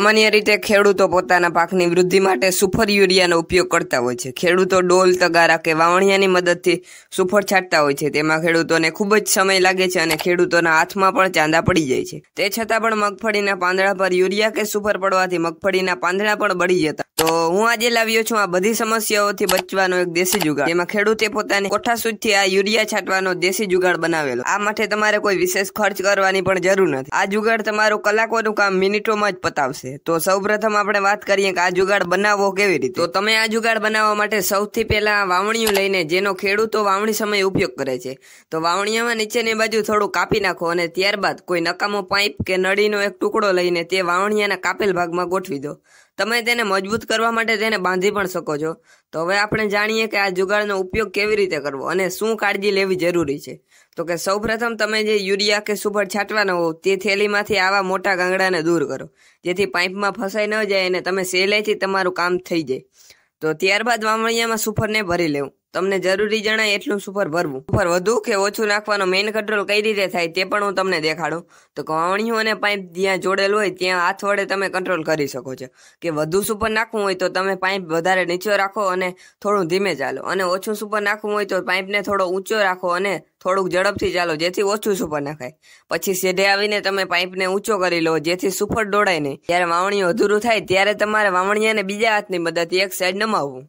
સામાન્ય રીતે ખેડૂતો પોતાના પાકની વૃદ્ધિ માટે સુફર યુરિયાનો ઉપયોગ કરતા હોય છે ખેડૂતો ડોલ તગારા કે વાવણિયાની મદદથી સુફર છાંટતા હોય છે તેમાં ખેડૂતોને ખૂબ જ સમય લાગે છે અને ખેડૂતોના હાથમાં પણ ચાંદા પડી જાય છે તે છતાં પણ મગફળીના પાંદડા પર યુરિયા કે સુફર પડવાથી મગફળીના પાંદડા પણ બળી જતા તો હું આજે લાવ્યો છું આ બધી સમસ્યાઓથી બચવાનો એક દેશી જુગાડ જેમાં ખેડૂતે પોતાની કોઠાસૂજથી આ યુરિયા છાંટવાનો દેશી જુગાડ બનાવેલો આ માટે તમારે કોઈ વિશેષ ખર્ચ કરવાની પણ જરૂર નથી આ જુગાડ તમારું કલાકોનું કામ મિનિટોમાં જ પતાવશે તો સૌપ્રથમ આપણે વાત કરીએ કે આ જુગાડ બનાવવો કેવી રીતે તો તમે આ જુગાડ બનાવવા માટે સૌથી પહેલા વાવણીયું લઈને જેનો ખેડૂતો વાવણી સમયે ઉપયોગ કરે છે તો વાવણીયામાં નીચેની બાજુ થોડું કાપી નાખો અને ત્યારબાદ કોઈ નકામો પાઇપ કે નળીનો એક ટુકડો લઈને તે વાવણીયાના કાપેલ ભાગમાં ગોઠવી દો તમે તેને મજબૂત કરવા માટે તેને બાંધી પણ શકો છો તો હવે આપણે જાણીએ કે આ જુગાડનો ઉપયોગ કેવી રીતે કરવો અને શું કાળજી લેવી જરૂરી છે તો કે સૌ પ્રથમ તમે જે યુરિયા કે સુફળ છાંટવાના હોવ તે થેલીમાંથી આવા મોટા ગાંગડાને દૂર કરો જેથી પાઇપમાં ફસાઈ ન જાય અને તમે સહેલાઈથી તમારું કામ થઈ જાય તો ત્યારબાદ વામણિયામાં સુપરને ભરી લેવું તમને જરૂરી જણાય એટલું સુપર ભરવું ઉપર વધુ કે ઓછું નાખવાનો મેઇન કંટ્રોલ કઈ રીતે થાય તે પણ હું તમને દેખાડું તો કવાણીઓ અને પાઇપ જ્યાં જોડેલ હોય ત્યાં હાથ વડે તમે કંટ્રોલ કરી શકો છો કે વધુ સુપર નાખવું હોય તો તમે પાઇપ વધારે નીચો રાખો અને થોડું ધીમે ચાલો અને ઓછું સુપર નાખવું હોય તો પાઇપને થોડો ઊંચો રાખો અને થોડુંક ઝડપથી ચાલો જેથી ઓછું સુપર નાખાય પછી સીધે આવીને તમે પાઇપને ઊંચો કરી લો જેથી સુપર દોડાય નહીં જ્યારે વાવણીઓ અધૂરું થાય ત્યારે તમારે વાવણીયાને બીજા હાથની મદદથી એક સાઈડ નમાવવું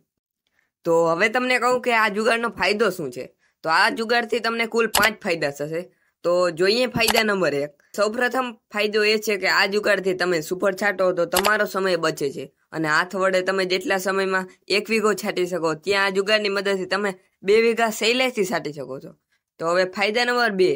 તો હવે તમને કહું કે આ જુગારનો ફાયદો શું છે તો આ જુગારથી તમને કુલ પાંચ ફાયદા થશે તો જોઈએ ફાયદા નંબર એક સૌપ્રથમ ફાયદો એ છે કે આ જુગારથી તમે સુપર છાંટો તો તમારો સમય બચે છે અને હાથ વડે તમે જેટલા સમયમાં એક વીઘો છાંટી શકો ત્યાં આ જુગારની મદદથી તમે બે વીઘા સહેલાઈથી છાંટી શકો છો તો હવે ફાયદા નંબર બે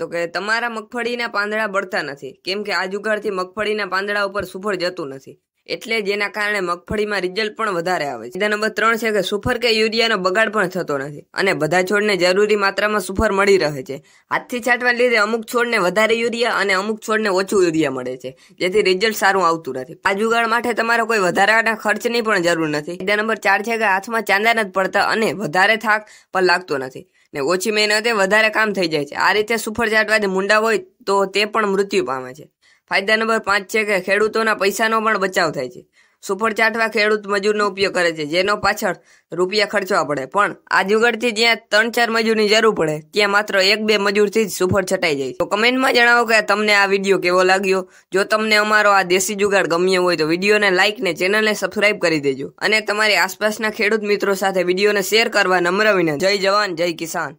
તો કે તમારા મગફળીના પાંદડા બળતા નથી કેમ કે આ જુગારથી મગફળીના પાંદડા ઉપર સુફળ જતું નથી એટલે જેના કારણે મગફળીમાં રિઝલ્ટ પણ વધારે આવે છે મુદ્દા નંબર ત્રણ છે કે સુફર કે યુરિયાનો બગાડ પણ થતો નથી અને બધા છોડને જરૂરી માત્રામાં સુફર મળી રહે છે હાથથી છાંટવા લીધે અમુક છોડને વધારે યુરિયા અને અમુક છોડને ઓછું યુરિયા મળે છે જેથી રિઝલ્ટ સારું આવતું નથી આ જુગાડ માટે તમારે કોઈ વધારાના ખર્ચની પણ જરૂર નથી મુદ્દા નંબર ચાર છે કે હાથમાં ચાંદા નથી પડતા અને વધારે થાક પણ લાગતો નથી ને ઓછી મહેનતે વધારે કામ થઈ જાય છે આ રીતે સુફર છાંટવાથી મુંડા હોય તો તે પણ મૃત્યુ પામે છે ફાયદા નંબર પાંચ છે કે ખેડૂતોના પૈસાનો પણ બચાવ થાય છે સુફળ ચાટવા ખેડૂત મજૂરનો ઉપયોગ કરે છે જેનો પાછળ રૂપિયા ખર્ચવા પડે પણ આ જુગાડથી જ્યાં ત્રણ ચાર મજૂરની જરૂર પડે ત્યાં માત્ર એક બે મજૂરથી જ સુફળ છટાઈ જાય તો કમેન્ટમાં જણાવો કે તમને આ વિડીયો કેવો લાગ્યો જો તમને અમારો આ દેશી જુગાડ ગમ્યો હોય તો વિડીયોને લાઇક ને ચેનલને સબસ્ક્રાઇબ કરી દેજો અને તમારી આસપાસના ખેડૂત મિત્રો સાથે વિડીયોને શેર કરવા નમ્ર વિનંતી જય જવાન જય કિસાન